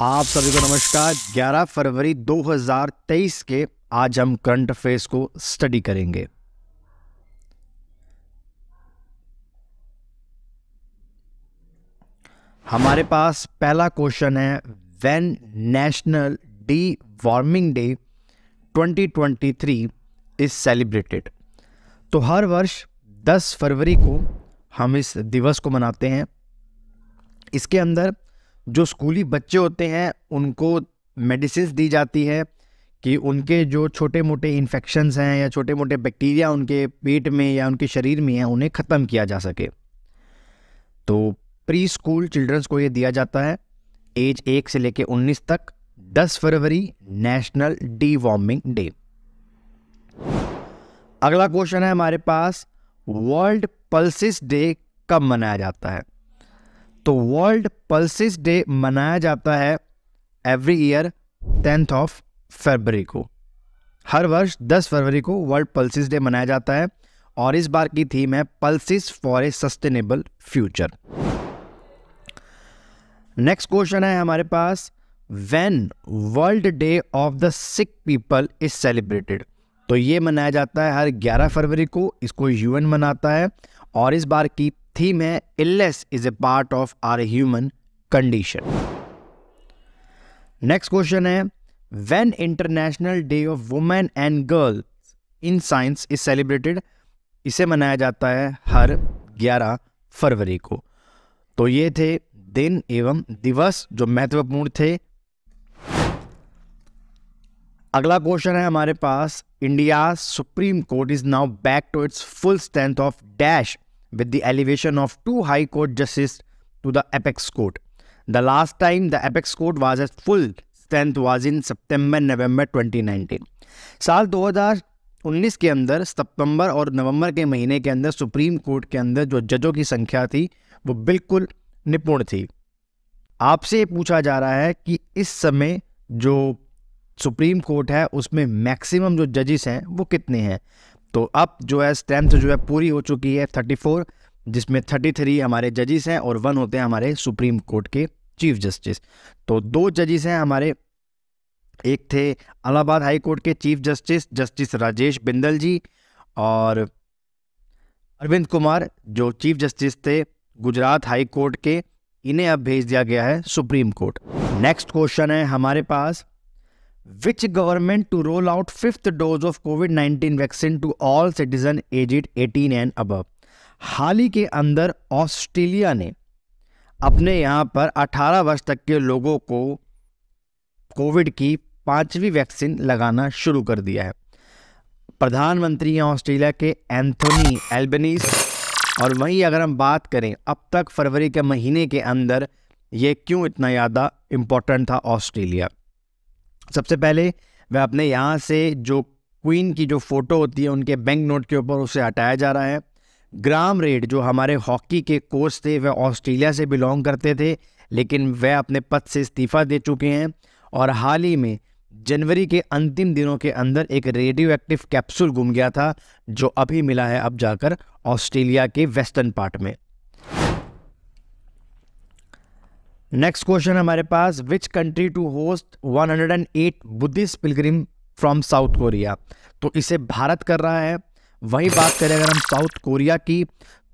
आप सभी को नमस्कार 11 फरवरी 2023 के आज हम करंट अफेयर्स को स्टडी करेंगे हमारे पास पहला क्वेश्चन है when national deworming day 2023 is celebrated तो हर वर्ष 10 फरवरी को हम इस दिवस को मनाते हैं इसके अंदर जो स्कूली बच्चे होते हैं उनको मेडिसिन दी जाती है कि उनके जो छोटे मोटे इन्फेक्शन हैं या छोटे मोटे बैक्टीरिया उनके पेट में या उनके शरीर में हैं उन्हें ख़त्म किया जा सके तो प्री स्कूल चिल्ड्रंस को ये दिया जाता है एज एक से लेकर उन्नीस तक दस फरवरी नेशनल डी वार्मिंग डे अगला क्वेश्चन है हमारे पास वर्ल्ड पल्सिस डे कब मनाया जाता है तो वर्ल्ड पल्सिस डे मनाया जाता है every year tenth of February को हर वर्ष 10 फरवरी को वर्ल्ड पल्सिस डे मनाया जाता है और इस बार की थीम है pulses for a sustainable future next question है हमारे पास when world day of the sick people is celebrated तो ये मनाया जाता है हर 11 फरवरी को इसको यूएन मनाता है और इस बार की थीम है illness is a part of our human condition next question है when international day of women and girl in science is celebrated इसे मनाया जाता है हर 11 फरवरी को तो ये थे दिन एवं दिवस जो महत्वपूर्ण थे अगला क्वेश्चन है हमारे पास India Supreme Court is now back to its full strength of dash with the elevation of two High Court justice to the apex court the last time the apex court was at full strength was in September November 2019 साल 2019 के अंदर सितंबर और नवंबर के महीने के अंदर supreme Court के अंदर जो जजों की संख्या थी वो बिल्कुल निपुण थी आपसे पूछा जा रहा है कि इस समय जो सुप्रीम कोर्ट है उसमें मैक्सिमम जो जजेस हैं वो कितने हैं तो अब जो है स्ट्रेंथ जो है पूरी हो चुकी है थर्टी फोर जिसमें थर्टी थ्री हमारे जजेस हैं और वन होते हैं हमारे सुप्रीम कोर्ट के चीफ जस्टिस तो दो जजेस हैं हमारे एक थे अलाहाबाद हाई कोर्ट के chief justice justice Rajesh Bindal ji और अरविंद कुमार जो चीफ जस्टिस थे गुजरात हाई कोर्ट के इन्हें अब भेज दिया गया है सुप्रीम कोर्ट नेक्स्ट क्वेश्चन है हमारे पास which government to roll out fifth dose of COVID 19 vaccine to all citizen aged 18 and अब हाल ही के अंदर ऑस्ट्रेलिया ने अपने यहाँ पर 18 वर्ष तक के लोगों को कोविड की पांचवी वैक्सीन लगाना शुरू कर दिया है प्रधानमंत्री हैं ऑस्ट्रेलिया के एंथोनी एल्बनीस और वहीं अगर हम बात करें अब तक फरवरी के महीने के अंदर ये क्यों इतना ज़्यादा इम्पोर्टेंट था ऑस्ट्रेलिया सबसे पहले वह अपने यहाँ से जो क्वीन की जो फ़ोटो होती है उनके बैंक नोट के ऊपर उसे हटाया जा रहा है ग्राम रेड जो हमारे हॉकी के कोच थे वह ऑस्ट्रेलिया से बिलोंग करते थे लेकिन वह अपने पद से इस्तीफ़ा दे चुके हैं और हाल ही में जनवरी के अंतिम दिनों के अंदर एक रेडियो एक्टिव कैप्सूल गुम गया था जो अभी मिला है अब जाकर ऑस्ट्रेलिया के वेस्टर्न पार्ट में नेक्स्ट क्वेश्चन हमारे पास which country to host 108 Buddhist pilgrim from South Korea तो इसे भारत कर रहा है वही बात करें अगर हम साउथ कोरिया की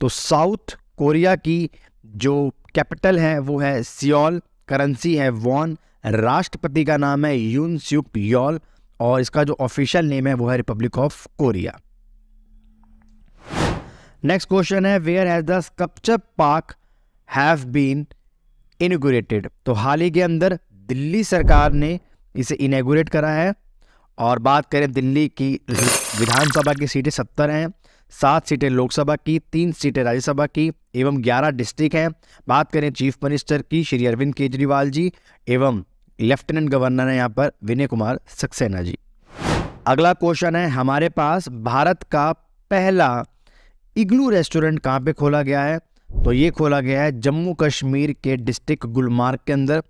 तो साउथ कोरिया की जो कैपिटल है वो है सियोल करेंसी है वॉन राष्ट्रपति का नाम है यून स्यूक योल और इसका जो ऑफिशियल नेम है वो है Republic of Korea next question है where has the sculpture park have been inaugurated तो हाल ही के अंदर दिल्ली सरकार ने इसे इनेगोरेट करा है और बात करें दिल्ली की विधानसभा की सीटें सत्तर हैं सात सीटें लोकसभा की तीन सीटें राज्यसभा की एवं ग्यारह डिस्ट्रिक्ट हैं बात करें चीफ मिनिस्टर की श्री अरविंद केजरीवाल जी एवं लेफ्टिनेंट गवर्नर हैं यहाँ पर विनय कुमार सक्सेना जी अगला क्वेश्चन है हमारे पास भारत का पहला इग्लू रेस्टोरेंट कहाँ पे खोला गया है तो ये खोला गया है जम्मू कश्मीर के डिस्ट्रिक्ट गुलमार्ग के अंदर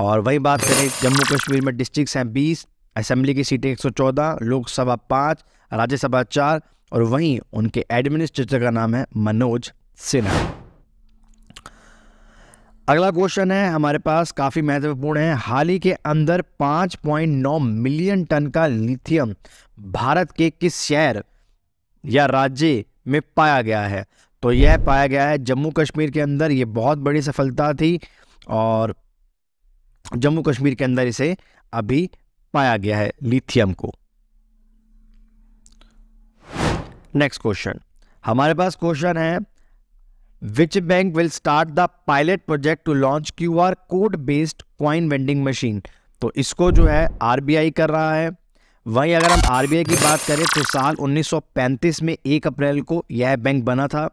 और वही बात करें जम्मू कश्मीर में डिस्ट्रिक्ट हैं बीस असेंबली की सीटें 114, लोकसभा पाँच राज्यसभा चार और वहीं उनके एडमिनिस्ट्रेटर का नाम है मनोज सिन्हा अगला क्वेश्चन है हमारे पास काफ़ी महत्वपूर्ण है हाल ही के अंदर 5.9 मिलियन टन का लिथियम भारत के किस शहर या राज्य में पाया गया है तो यह पाया गया है जम्मू कश्मीर के अंदर ये बहुत बड़ी सफलता थी और जम्मू कश्मीर के अंदर इसे अभी पाया गया है लिथियम को नेक्स्ट क्वेश्चन हमारे पास क्वेश्चन है which bank will start the pilot project to launch Q R code based coin vending machine तो इसको जो है आरबीआई कर रहा है वहीं अगर हम आरबीआई की बात करें तो साल 1935 में 1 अप्रैल को यह बैंक बना था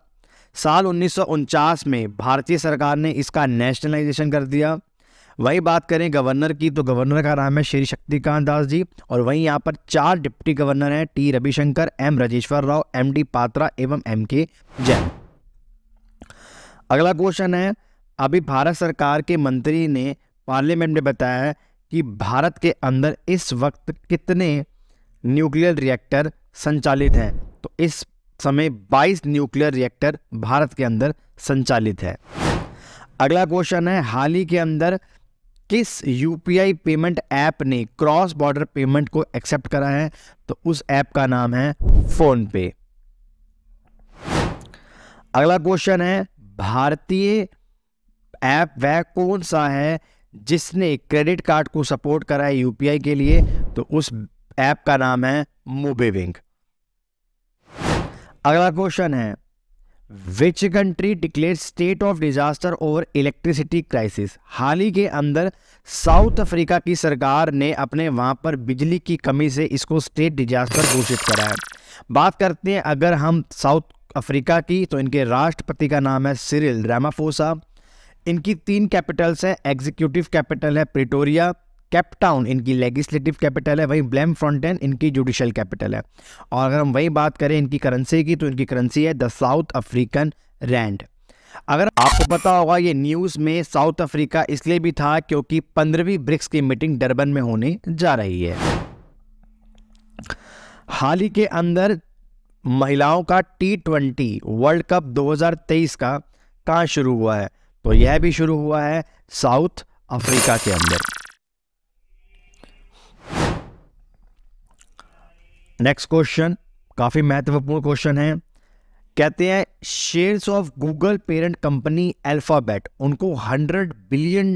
साल उन्नीस में भारतीय सरकार ने इसका नेशनलाइजेशन कर दिया वही बात करें गवर्नर की तो गवर्नर का नाम है श्री शक्तिकांत दास जी और वहीं यहाँ पर चार डिप्टी गवर्नर हैं T Ravishankar M Rajeshwar Rao M D Patra एवं एम के जैन अगला क्वेश्चन है अभी भारत सरकार के मंत्री ने पार्लियामेंट में बताया कि भारत के अंदर इस वक्त कितने न्यूक्लियर रिएक्टर संचालित हैं तो इस समय 22 न्यूक्लियर रिएक्टर भारत के अंदर संचालित है अगला क्वेश्चन है हाल ही के अंदर किस यूपीआई पेमेंट ऐप ने क्रॉस बॉर्डर पेमेंट को एक्सेप्ट करा है तो उस ऐप का नाम है फोन पे अगला क्वेश्चन है भारतीय ऐप वह कौन सा है जिसने क्रेडिट कार्ड को सपोर्ट करा है यूपीआई के लिए तो उस ऐप का नाम है मोबेविंग अगला क्वेश्चन है which country declare state of disaster over electricity crisis हाल ही के अंदर साउथ अफ्रीका की सरकार ने अपने वहाँ पर बिजली की कमी से इसको स्टेट डिजास्टर घोषित करा है बात करते हैं अगर हम साउथ अफ्रीका की तो इनके राष्ट्रपति का नाम है सिरिल रामाफोसा इनकी तीन कैपिटल्स हैं एग्जीक्यूटिव कैपिटल है प्रिटोरिया कैपटाउन इनकी लेगिस्लेटिव कैपिटल है वहीं ब्लैम फ्रॉन्टेन इनकी जुडिशल कैपिटल है और अगर हम वही बात करें इनकी करेंसी की तो इनकी करेंसी है द साउथ अफ्रीकन रैंड अगर आपको पता होगा ये न्यूज़ में साउथ अफ्रीका इसलिए भी था क्योंकि पंद्रहवीं ब्रिक्स की मीटिंग डरबन में होने जा रही है हाल ही के अंदर महिलाओं का टी ट्वेंटी वर्ल्ड कप 2023 का कहाँ शुरू हुआ है तो यह भी शुरू हुआ है साउथ अफ्रीका के अंदर नेक्स्ट क्वेश्चन काफ़ी महत्वपूर्ण क्वेश्चन है कहते हैं shares of Google parent company Alphabet उनको 100 बिलियन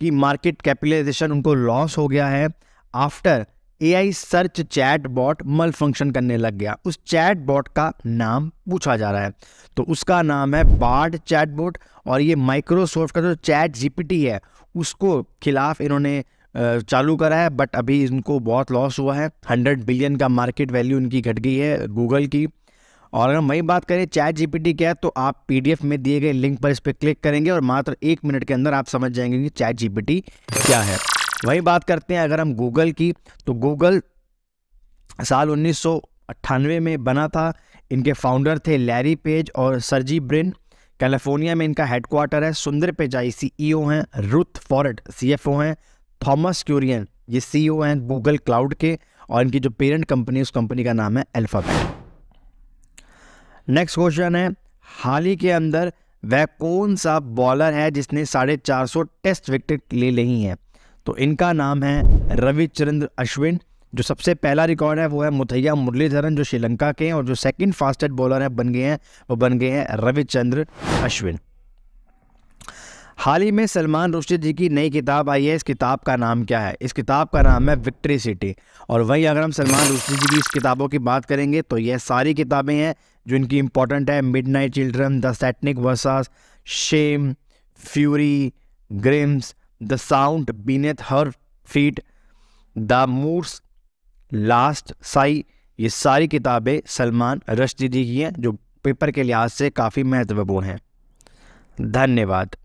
की मार्केट कैपिटलाइजेशन उनको लॉस हो गया है after AI search chatbot malfunction करने लग गया उस चैट बॉट का नाम पूछा जा रहा है तो उसका नाम है बार्ड चैट बॉट और ये माइक्रोसॉफ्ट का जो तो चैट जीपीटी है उसको खिलाफ इन्होंने चालू करा है बट अभी इनको बहुत लॉस हुआ है हंड्रेड बिलियन का मार्केट वैल्यू इनकी घट गई है गूगल की और अगर हम वही बात करें चैट जीपीटी क्या है तो आप पीडीएफ में दिए गए लिंक पर इस पर क्लिक करेंगे और मात्र एक मिनट के अंदर आप समझ जाएंगे कि चैट जीपीटी क्या है वही बात करते हैं अगर हम गूगल की तो गूगल साल उन्नीस में बना था इनके फाउंडर थे लैरी पेज और सरजी ब्रिन कैलिफोर्निया में इनका हेडक्वार्टर है सुंदर ई सीईओ हैं रुथ फॉरेट सीएफओ हैं थॉमस क्यूरियन ये सीईओ e हैं गूगल क्लाउड के और इनकी जो पेरेंट कंपनी उस कंपनी का नाम है अल्फ़ाबेट नेक्स्ट क्वेश्चन है हाल ही के अंदर वह कौन सा बॉलर है जिसने साढ़े चार सौ टेस्ट विकेट ले ली हैं तो इनका नाम है रविचंद्र अश्विन जो सबसे पहला रिकॉर्ड है वो है मुथैया मुरलीधरन जो श्रीलंका के हैं और जो सेकंड फास्टेस्ट बॉलर है बन गए हैं वो बन गए हैं रविचंद्र अश्विन हाल ही में सलमान रुश्दी जी की नई किताब आई है इस किताब का नाम क्या है इस किताब का नाम है विक्ट्री सिटी और वहीं अगर हम सलमान रुश्दी जी की इस किताबों की बात करेंगे तो यह सारी किताबें हैं जो इनकी इंपॉर्टेंट है midnight children the satanic verses shame fury Grimus the sound beneath her feet the Moor's last sigh ये सारी किताबें सलमान रश्दी जी की हैं जो पेपर के लिहाज से काफ़ी महत्वपूर्ण हैं धन्यवाद